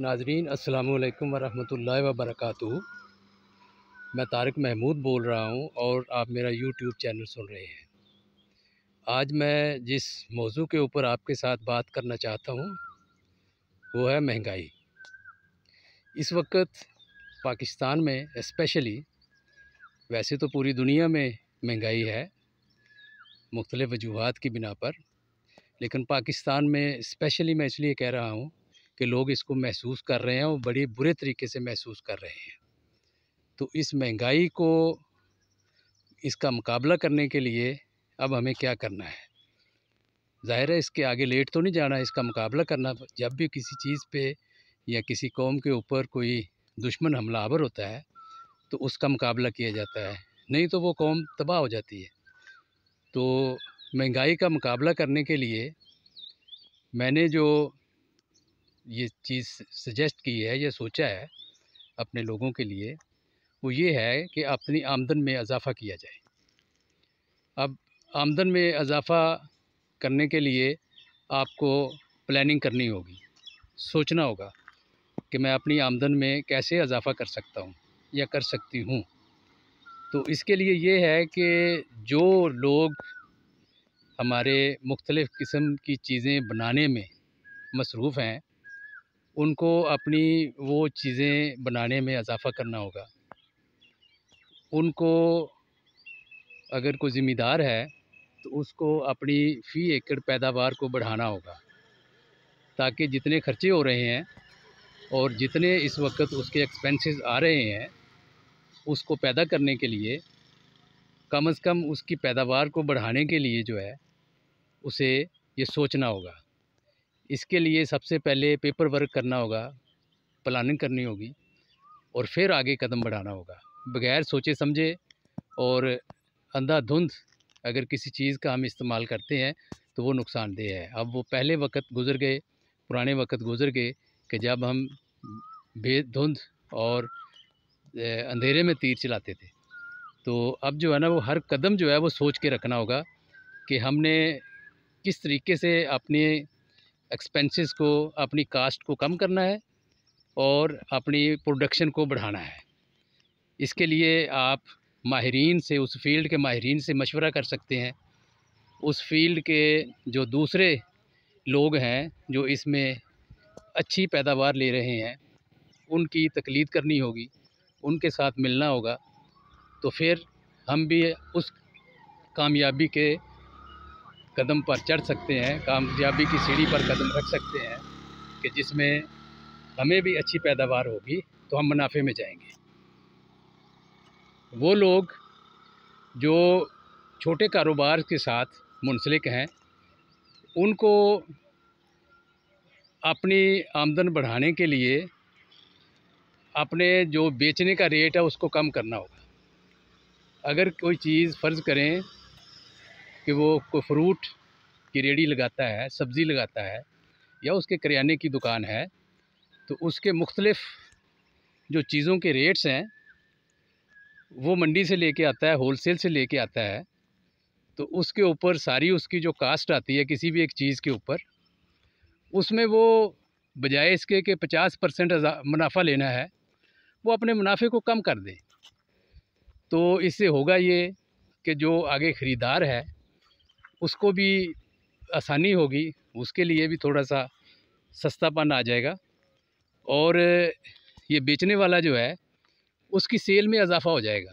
नाजरीन असलकम वरहमल वबरक मैं तारक महमूद बोल रहा हूँ और आप मेरा यूट्यूब चैनल सुन रहे हैं आज मैं जिस मौजू के ऊपर आपके साथ बात करना चाहता हूँ वो है महंगाई इस वक्त पाकिस्तान में इस्पेशली वैसे तो पूरी दुनिया में महंगाई है मुख्तलिफ़ वजूहत की बिना पर लेकिन पाकिस्तान में इस्पेशली मैं इसलिए कह रहा हूँ कि लोग इसको महसूस कर रहे हैं और बड़ी बुरे तरीके से महसूस कर रहे हैं तो इस महंगाई को इसका मुकाबला करने के लिए अब हमें क्या करना है ज़ाहिर है इसके आगे लेट तो नहीं जाना इसका मुकाबला करना जब भी किसी चीज़ पे या किसी कौम के ऊपर कोई दुश्मन हमलावर होता है तो उसका मुकाबला किया जाता है नहीं तो वो कौम तबाह हो जाती है तो महंगाई का मुकाबला करने के लिए मैंने जो ये चीज़ सजेस्ट की है या सोचा है अपने लोगों के लिए वो ये है कि अपनी आमदन में इजाफ़ा किया जाए अब आमदन में इजाफ़ा करने के लिए आपको प्लानिंग करनी होगी सोचना होगा कि मैं अपनी आमदन में कैसे इजाफ़ा कर सकता हूँ या कर सकती हूँ तो इसके लिए ये है कि जो लोग हमारे मुख्तलिफ़ किस्म की चीज़ें बनाने में मसरूफ़ हैं उनको अपनी वो चीज़ें बनाने में इजाफ़ा करना होगा उनको अगर कोई ज़िम्मेदार है तो उसको अपनी फ़ी एकड़ पैदावार को बढ़ाना होगा ताकि जितने खर्चे हो रहे हैं और जितने इस वक्त उसके एक्सपेंसेस आ रहे हैं उसको पैदा करने के लिए कम से कम उसकी पैदावार को बढ़ाने के लिए जो है उसे ये सोचना होगा इसके लिए सबसे पहले पेपर वर्क करना होगा प्लानिंग करनी होगी और फिर आगे कदम बढ़ाना होगा बगैर सोचे समझे और अंधाधुंध अगर किसी चीज़ का हम इस्तेमाल करते हैं तो वो नुकसानदेह है अब वो पहले वक्त गुजर गए पुराने वक्त गुजर गए कि जब हम भेद धुंध और अंधेरे में तीर चलाते थे तो अब जो है ना वो हर कदम जो है वो सोच के रखना होगा कि हमने किस तरीके से अपने एक्सपेंसेस को अपनी कास्ट को कम करना है और अपनी प्रोडक्शन को बढ़ाना है इसके लिए आप माहरीन से उस फील्ड के माहरीन से मशवरा कर सकते हैं उस फील्ड के जो दूसरे लोग हैं जो इसमें अच्छी पैदावार ले रहे हैं उनकी तकलीद करनी होगी उनके साथ मिलना होगा तो फिर हम भी उस कामयाबी के कदम पर चढ़ सकते हैं कामयाबी की सीढ़ी पर कदम रख सकते हैं कि जिसमें हमें भी अच्छी पैदावार होगी तो हम मुनाफे में जाएंगे वो लोग जो छोटे कारोबार के साथ मुंसलिक हैं उनको अपनी आमदन बढ़ाने के लिए अपने जो बेचने का रेट है उसको कम करना होगा अगर कोई चीज़ फ़र्ज़ करें कि वो कोई फ्रूट की रेडी लगाता है सब्ज़ी लगाता है या उसके करियाने की दुकान है तो उसके मुख्तलफ़ जो चीज़ों के रेट्स हैं वो मंडी से लेके आता है होल सेल से लेके आता है तो उसके ऊपर सारी उसकी जो कास्ट आती है किसी भी एक चीज़ के ऊपर उसमें वो बजाय इसके कि पचास परसेंट मुनाफा लेना है वो अपने मुनाफे को कम कर दे तो इससे होगा ये कि जो आगे ख़रीदार है उसको भी आसानी होगी उसके लिए भी थोड़ा सा सस्तापन आ जाएगा और ये बेचने वाला जो है उसकी सेल में इजाफा हो जाएगा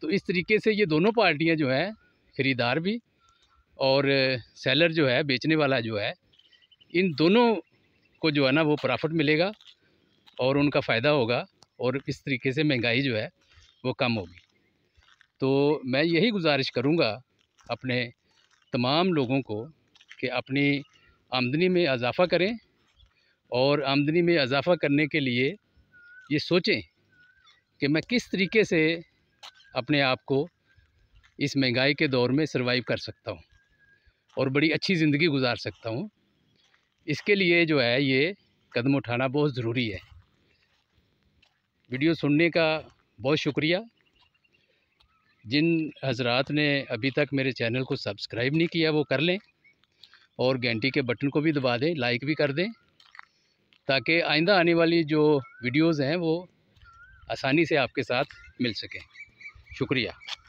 तो इस तरीके से ये दोनों पार्टियां जो हैं ख़रीदार भी और सेलर जो है बेचने वाला जो है इन दोनों को जो है ना वो प्रॉफिट मिलेगा और उनका फ़ायदा होगा और इस तरीके से महंगाई जो है वो कम होगी तो मैं यही गुजारिश करूँगा अपने तमाम लोगों को कि अपनी आमदनी में इजाफ़ा करें और आमदनी में इजाफ़ा करने के लिए ये सोचें कि मैं किस तरीके से अपने आप को इस महंगाई के दौर में सर्वाइव कर सकता हूँ और बड़ी अच्छी ज़िंदगी गुजार सकता हूँ इसके लिए जो है ये कदम उठाना बहुत ज़रूरी है वीडियो सुनने का बहुत शुक्रिया जिन हजरात ने अभी तक मेरे चैनल को सब्सक्राइब नहीं किया वो कर लें और घंटी के बटन को भी दबा दें लाइक भी कर दें ताकि आइंदा आने वाली जो वीडियोज़ हैं वो आसानी से आपके साथ मिल सकें शुक्रिया